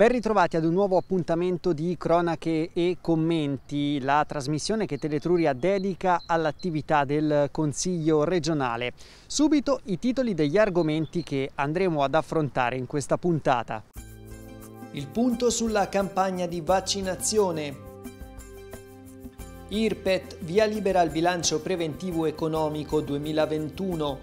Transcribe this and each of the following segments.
Ben ritrovati ad un nuovo appuntamento di Cronache e Commenti, la trasmissione che Teletruria dedica all'attività del Consiglio regionale. Subito i titoli degli argomenti che andremo ad affrontare in questa puntata. Il punto sulla campagna di vaccinazione. IRPET via libera al bilancio preventivo economico 2021.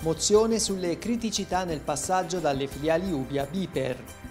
Mozione sulle criticità nel passaggio dalle filiali Ubia Biper.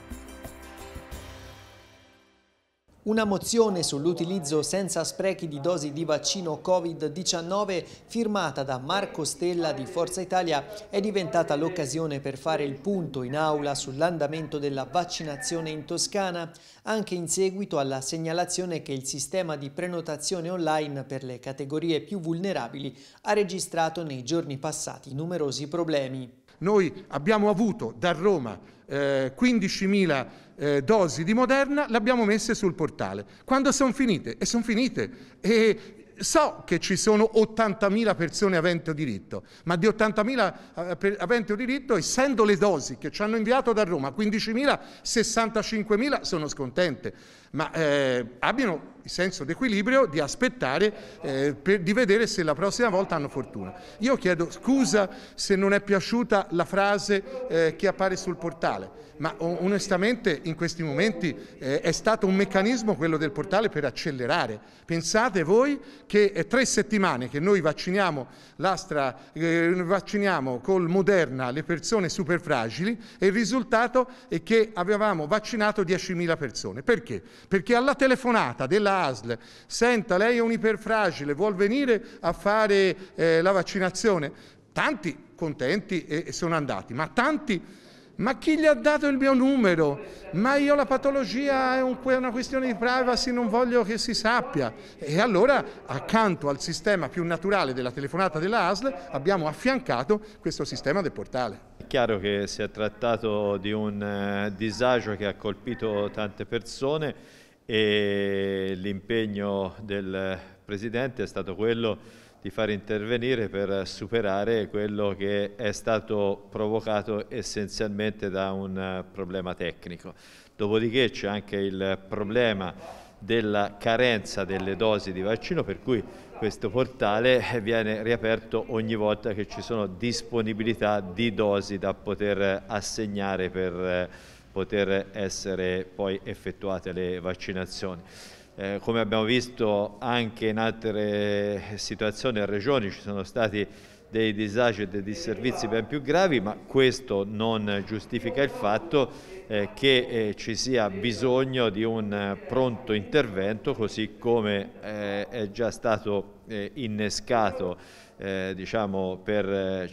Una mozione sull'utilizzo senza sprechi di dosi di vaccino Covid-19 firmata da Marco Stella di Forza Italia è diventata l'occasione per fare il punto in aula sull'andamento della vaccinazione in Toscana, anche in seguito alla segnalazione che il sistema di prenotazione online per le categorie più vulnerabili ha registrato nei giorni passati numerosi problemi. Noi abbiamo avuto da Roma eh, 15.000 eh, dosi di Moderna, le abbiamo messe sul portale. Quando sono finite? E sono finite. E so che ci sono 80.000 persone aventi diritto, ma di 80.000 eh, aventi diritto, essendo le dosi che ci hanno inviato da Roma, 15.000, 65.000 sono scontente, ma eh, abbiano il senso d'equilibrio di aspettare eh, per, di vedere se la prossima volta hanno fortuna. Io chiedo scusa se non è piaciuta la frase eh, che appare sul portale, ma onestamente in questi momenti eh, è stato un meccanismo quello del portale per accelerare. Pensate voi che è tre settimane che noi vacciniamo l'astra, eh, vacciniamo col Moderna le persone superfragili e il risultato è che avevamo vaccinato 10.000 persone. Perché? Perché alla telefonata della della ASL, senta lei è un iperfragile, vuol venire a fare eh, la vaccinazione? Tanti contenti e, eh, e sono andati, ma tanti ma chi gli ha dato il mio numero? Ma io la patologia è, un, è, una questione di privacy, non voglio che si sappia. E allora accanto al sistema più naturale della telefonata della ASL abbiamo affiancato questo sistema del portale. È chiaro che si è trattato di un eh, disagio che ha colpito tante persone e l'impegno del Presidente è stato quello di far intervenire per superare quello che è stato provocato essenzialmente da un problema tecnico. Dopodiché c'è anche il problema della carenza delle dosi di vaccino per cui questo portale viene riaperto ogni volta che ci sono disponibilità di dosi da poter assegnare per eh, poter essere poi effettuate le vaccinazioni. Eh, come abbiamo visto anche in altre situazioni e regioni ci sono stati dei disagi e dei disservizi ben più gravi, ma questo non giustifica il fatto eh, che eh, ci sia bisogno di un eh, pronto intervento, così come eh, è già stato eh, innescato eh, diciamo, per eh,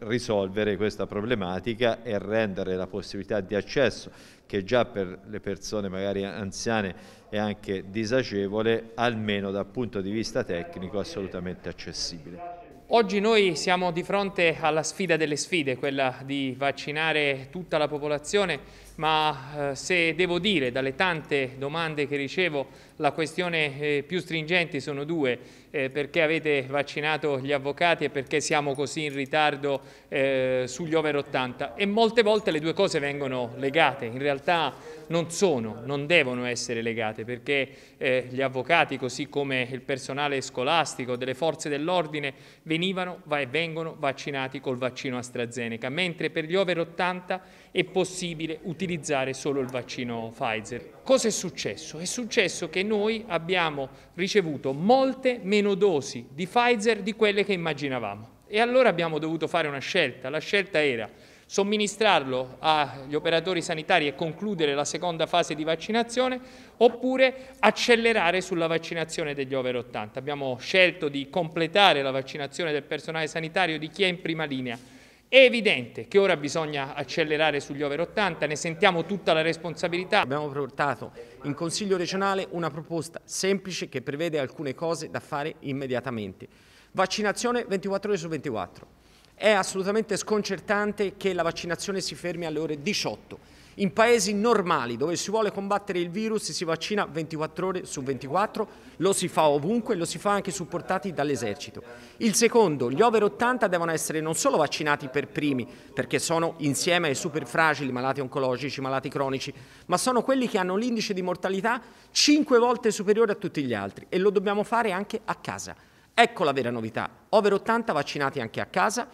risolvere questa problematica e rendere la possibilità di accesso che già per le persone magari anziane è anche disagevole, almeno dal punto di vista tecnico assolutamente accessibile. Oggi noi siamo di fronte alla sfida delle sfide, quella di vaccinare tutta la popolazione ma eh, se devo dire dalle tante domande che ricevo la questione eh, più stringente sono due, eh, perché avete vaccinato gli avvocati e perché siamo così in ritardo eh, sugli over 80 e molte volte le due cose vengono legate, in realtà non sono, non devono essere legate perché eh, gli avvocati così come il personale scolastico delle forze dell'ordine venivano e vengono vaccinati col vaccino AstraZeneca, mentre per gli over 80 è possibile utilizzare utilizzare solo il vaccino Pfizer. Cosa è successo? È successo che noi abbiamo ricevuto molte meno dosi di Pfizer di quelle che immaginavamo. E allora abbiamo dovuto fare una scelta. La scelta era somministrarlo agli operatori sanitari e concludere la seconda fase di vaccinazione oppure accelerare sulla vaccinazione degli over 80. Abbiamo scelto di completare la vaccinazione del personale sanitario di chi è in prima linea è evidente che ora bisogna accelerare sugli over 80, ne sentiamo tutta la responsabilità. Abbiamo portato in Consiglio regionale una proposta semplice che prevede alcune cose da fare immediatamente. Vaccinazione 24 ore su 24. È assolutamente sconcertante che la vaccinazione si fermi alle ore 18 in paesi normali dove si vuole combattere il virus si vaccina 24 ore su 24, lo si fa ovunque, e lo si fa anche supportati dall'esercito. Il secondo, gli over 80 devono essere non solo vaccinati per primi, perché sono insieme ai super fragili, malati oncologici, malati cronici, ma sono quelli che hanno l'indice di mortalità 5 volte superiore a tutti gli altri e lo dobbiamo fare anche a casa. Ecco la vera novità, over 80 vaccinati anche a casa,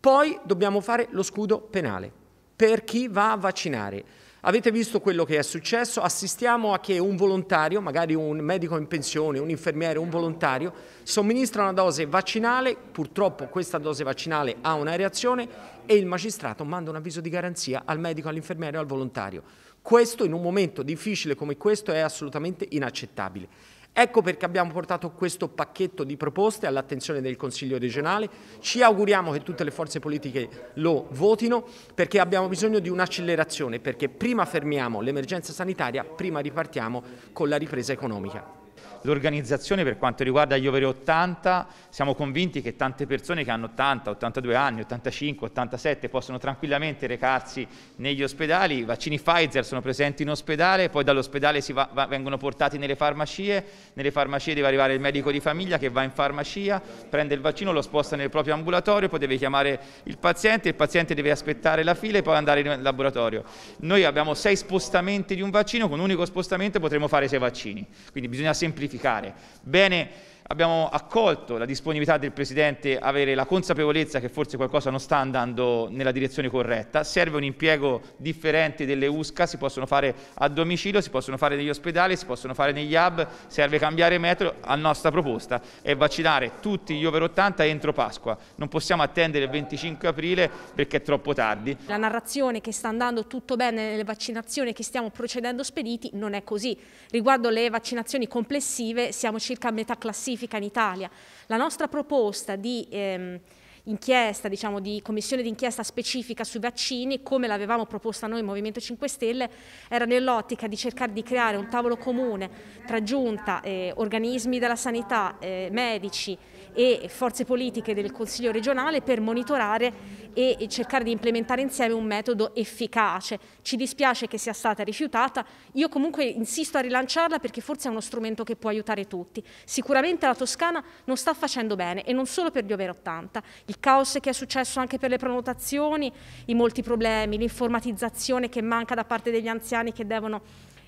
poi dobbiamo fare lo scudo penale per chi va a vaccinare. Avete visto quello che è successo? Assistiamo a che un volontario, magari un medico in pensione, un infermiere, un volontario, somministra una dose vaccinale, purtroppo questa dose vaccinale ha una reazione e il magistrato manda un avviso di garanzia al medico, all'infermiere o al volontario. Questo in un momento difficile come questo è assolutamente inaccettabile. Ecco perché abbiamo portato questo pacchetto di proposte all'attenzione del Consiglio regionale, ci auguriamo che tutte le forze politiche lo votino perché abbiamo bisogno di un'accelerazione, perché prima fermiamo l'emergenza sanitaria, prima ripartiamo con la ripresa economica l'organizzazione per quanto riguarda gli over 80, siamo convinti che tante persone che hanno 80, 82 anni, 85, 87 possono tranquillamente recarsi negli ospedali, i vaccini Pfizer sono presenti in ospedale, poi dall'ospedale va, va, vengono portati nelle farmacie, nelle farmacie deve arrivare il medico di famiglia che va in farmacia, prende il vaccino, lo sposta nel proprio ambulatorio, poi deve chiamare il paziente, il paziente deve aspettare la fila e poi andare in laboratorio. Noi abbiamo sei spostamenti di un vaccino, con un unico spostamento potremo fare sei vaccini, quindi bisogna semplificare verificare. Bene, abbiamo accolto la disponibilità del Presidente a avere la consapevolezza che forse qualcosa non sta andando nella direzione corretta, serve un impiego differente delle USCA, si possono fare a domicilio, si possono fare negli ospedali, si possono fare negli hub, serve cambiare metodo, la nostra proposta è vaccinare tutti gli over 80 entro Pasqua, non possiamo attendere il 25 aprile perché è troppo tardi. La narrazione che sta andando tutto bene nelle vaccinazioni, che stiamo procedendo spediti, non è così. Riguardo le vaccinazioni complessive siamo circa a metà classifica scientifica in Italia. La nostra proposta di... Ehm, inchiesta, diciamo di commissione d'inchiesta specifica sui vaccini, come l'avevamo proposta noi Movimento 5 Stelle, era nell'ottica di cercare di creare un tavolo comune tra giunta, eh, organismi della sanità, eh, medici e forze politiche del Consiglio regionale per monitorare e cercare di implementare insieme un metodo efficace. Ci dispiace che sia stata rifiutata, io comunque insisto a rilanciarla perché forse è uno strumento che può aiutare tutti. Sicuramente la Toscana non sta facendo bene e non solo per gli over 80, il caos che è successo anche per le prenotazioni, i molti problemi, l'informatizzazione che manca da parte degli anziani che devono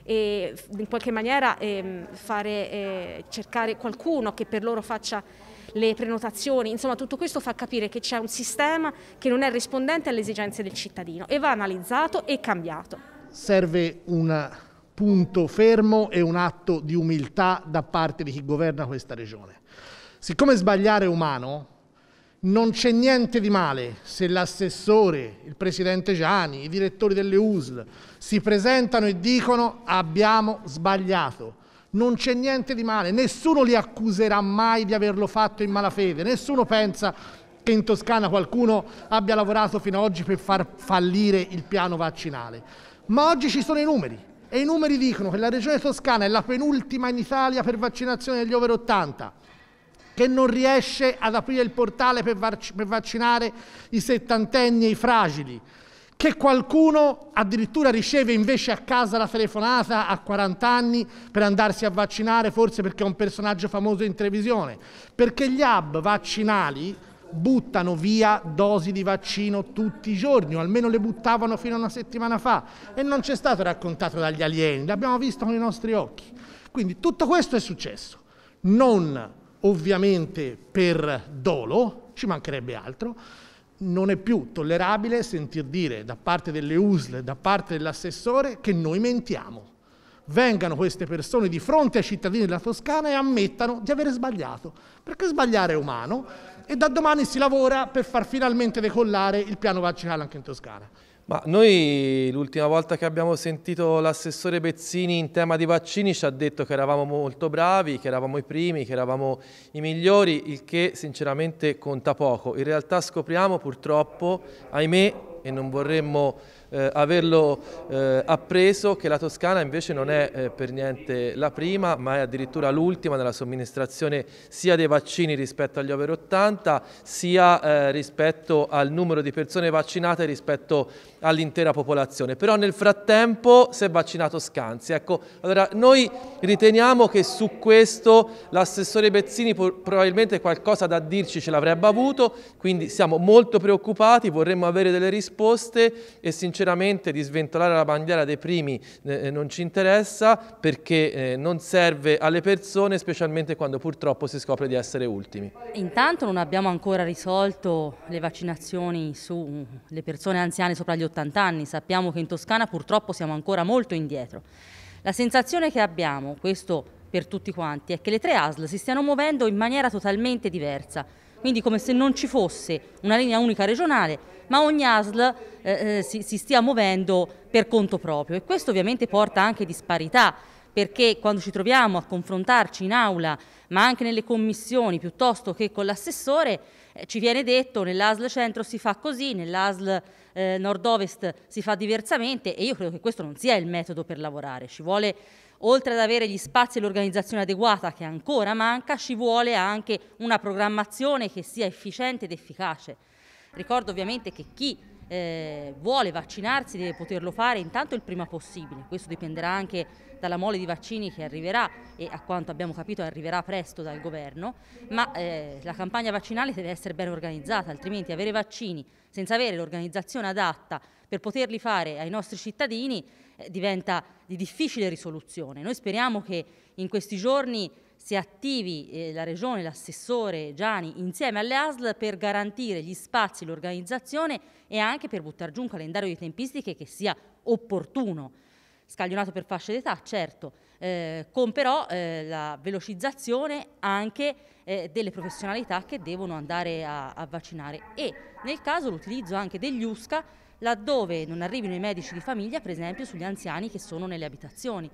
eh, in qualche maniera eh, fare, eh, cercare qualcuno che per loro faccia le prenotazioni, insomma tutto questo fa capire che c'è un sistema che non è rispondente alle esigenze del cittadino e va analizzato e cambiato. Serve un punto fermo e un atto di umiltà da parte di chi governa questa regione. Siccome sbagliare è umano, non c'è niente di male se l'assessore, il presidente Gianni, i direttori delle USL si presentano e dicono abbiamo sbagliato non c'è niente di male, nessuno li accuserà mai di averlo fatto in malafede, nessuno pensa che in Toscana qualcuno abbia lavorato fino ad oggi per far fallire il piano vaccinale. Ma oggi ci sono i numeri e i numeri dicono che la regione toscana è la penultima in Italia per vaccinazione degli over 80 che non riesce ad aprire il portale per, vac per vaccinare i settantenni e i fragili, che qualcuno addirittura riceve invece a casa la telefonata a 40 anni per andarsi a vaccinare, forse perché è un personaggio famoso in televisione, perché gli hub vaccinali buttano via dosi di vaccino tutti i giorni, o almeno le buttavano fino a una settimana fa, e non c'è stato raccontato dagli alieni, l'abbiamo visto con i nostri occhi. Quindi tutto questo è successo, non ovviamente per dolo, ci mancherebbe altro, non è più tollerabile sentir dire da parte delle USL, da parte dell'assessore, che noi mentiamo. Vengano queste persone di fronte ai cittadini della Toscana e ammettano di aver sbagliato, perché sbagliare è umano e da domani si lavora per far finalmente decollare il piano vaccinale anche in Toscana. Ma noi l'ultima volta che abbiamo sentito l'assessore Bezzini in tema di vaccini ci ha detto che eravamo molto bravi, che eravamo i primi, che eravamo i migliori, il che sinceramente conta poco. In realtà scopriamo purtroppo, ahimè, e non vorremmo eh, averlo eh, appreso che la Toscana invece non è eh, per niente la prima ma è addirittura l'ultima nella somministrazione sia dei vaccini rispetto agli over 80 sia eh, rispetto al numero di persone vaccinate rispetto all'intera popolazione. Però nel frattempo si è vaccinato Scanzi. Ecco, allora noi riteniamo che su questo l'assessore Bezzini probabilmente qualcosa da dirci ce l'avrebbe avuto, quindi siamo molto preoccupati, vorremmo avere delle risposte e sinceramente sinceramente di sventolare la bandiera dei primi eh, eh, non ci interessa perché eh, non serve alle persone, specialmente quando purtroppo si scopre di essere ultimi. Intanto non abbiamo ancora risolto le vaccinazioni sulle mm, persone anziane sopra gli 80 anni, sappiamo che in Toscana purtroppo siamo ancora molto indietro. La sensazione che abbiamo, questo per tutti quanti, è che le tre ASL si stiano muovendo in maniera totalmente diversa quindi come se non ci fosse una linea unica regionale, ma ogni ASL eh, eh, si, si stia muovendo per conto proprio e questo ovviamente porta anche disparità perché quando ci troviamo a confrontarci in aula, ma anche nelle commissioni piuttosto che con l'assessore, eh, ci viene detto nell'ASL centro si fa così, nell'ASL eh, nord-ovest si fa diversamente e io credo che questo non sia il metodo per lavorare, ci vuole Oltre ad avere gli spazi e l'organizzazione adeguata che ancora manca, ci vuole anche una programmazione che sia efficiente ed efficace. Ricordo ovviamente che chi eh, vuole vaccinarsi deve poterlo fare intanto il prima possibile, questo dipenderà anche dalla mole di vaccini che arriverà e a quanto abbiamo capito arriverà presto dal governo, ma eh, la campagna vaccinale deve essere ben organizzata, altrimenti avere vaccini senza avere l'organizzazione adatta per poterli fare ai nostri cittadini eh, diventa di difficile risoluzione. Noi speriamo che in questi giorni si attivi eh, la Regione, l'assessore Gianni insieme alle ASL per garantire gli spazi, l'organizzazione e anche per buttare giù un calendario di tempistiche che sia opportuno. Scaglionato per fasce d'età, certo, eh, con però eh, la velocizzazione anche eh, delle professionalità che devono andare a, a vaccinare e nel caso l'utilizzo anche degli USCA laddove non arrivino i medici di famiglia, per esempio sugli anziani che sono nelle abitazioni.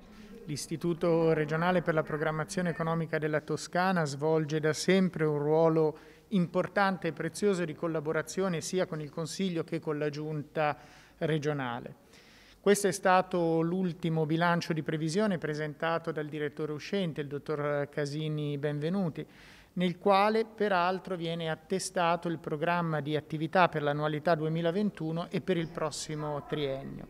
L'Istituto regionale per la programmazione economica della Toscana svolge da sempre un ruolo importante e prezioso di collaborazione sia con il Consiglio che con la Giunta regionale. Questo è stato l'ultimo bilancio di previsione presentato dal direttore uscente, il dottor Casini Benvenuti nel quale peraltro viene attestato il programma di attività per l'annualità 2021 e per il prossimo triennio.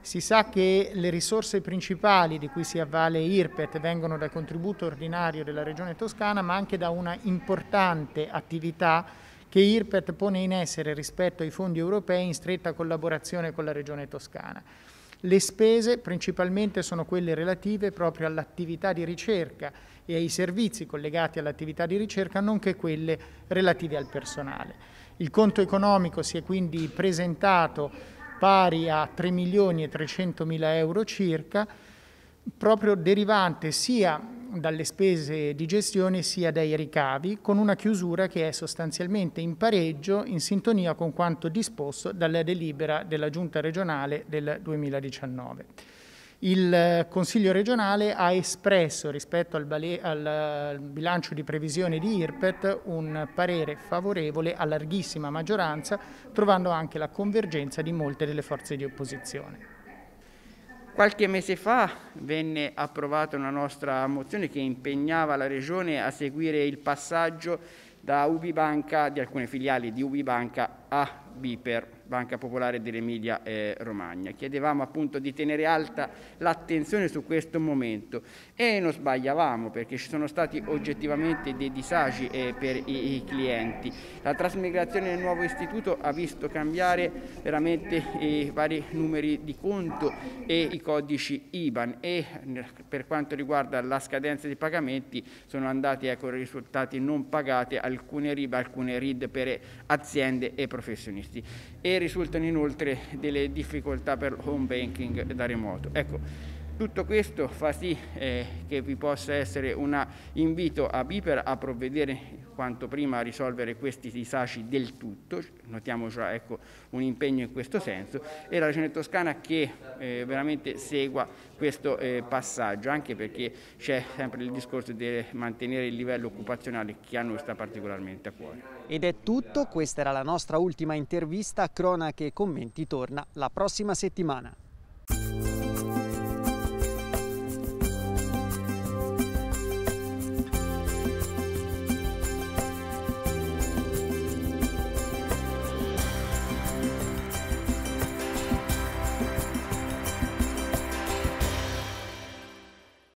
Si sa che le risorse principali di cui si avvale IRPET vengono dal contributo ordinario della Regione Toscana, ma anche da una importante attività che IRPET pone in essere rispetto ai fondi europei in stretta collaborazione con la Regione Toscana. Le spese principalmente sono quelle relative proprio all'attività di ricerca e ai servizi collegati all'attività di ricerca, nonché quelle relative al personale. Il conto economico si è quindi presentato pari a 3 milioni e 300 mila euro circa, proprio derivante sia dalle spese di gestione sia dai ricavi, con una chiusura che è sostanzialmente in pareggio in sintonia con quanto disposto dalla delibera della Giunta regionale del 2019. Il eh, Consiglio regionale ha espresso rispetto al, al, bilancio di previsione di IRPET un parere favorevole a larghissima maggioranza, trovando anche la convergenza di molte delle forze di opposizione. Qualche mese fa venne approvata una nostra mozione che impegnava la Regione a seguire il passaggio da Ubibanca, di alcune filiali di Ubibanca a Biper, Banca Popolare dell'Emilia eh, Romagna. Chiedevamo appunto di tenere alta l'attenzione su questo momento e non sbagliavamo perché ci sono stati oggettivamente dei disagi eh, per i, clienti. La trasmigrazione del nuovo istituto ha visto cambiare veramente i vari numeri di conto e i codici IBAN e eh, per quanto riguarda la scadenza dei pagamenti sono andati ecco, risultati non pagate alcune RIB, alcune RID per aziende e progetti professionisti e risultano inoltre delle difficoltà per home banking da remoto. Ecco, tutto questo fa sì eh, che vi possa essere un invito a Biper a provvedere quanto prima a risolvere questi disagi del tutto, notiamo già ecco, un impegno in questo senso, e la Regione Toscana che eh, veramente segua questo eh, passaggio, anche perché c'è sempre il discorso di mantenere il livello occupazionale che a noi sta particolarmente a cuore. Ed è tutto, questa era la nostra ultima intervista, Cronache e Commenti torna la prossima settimana.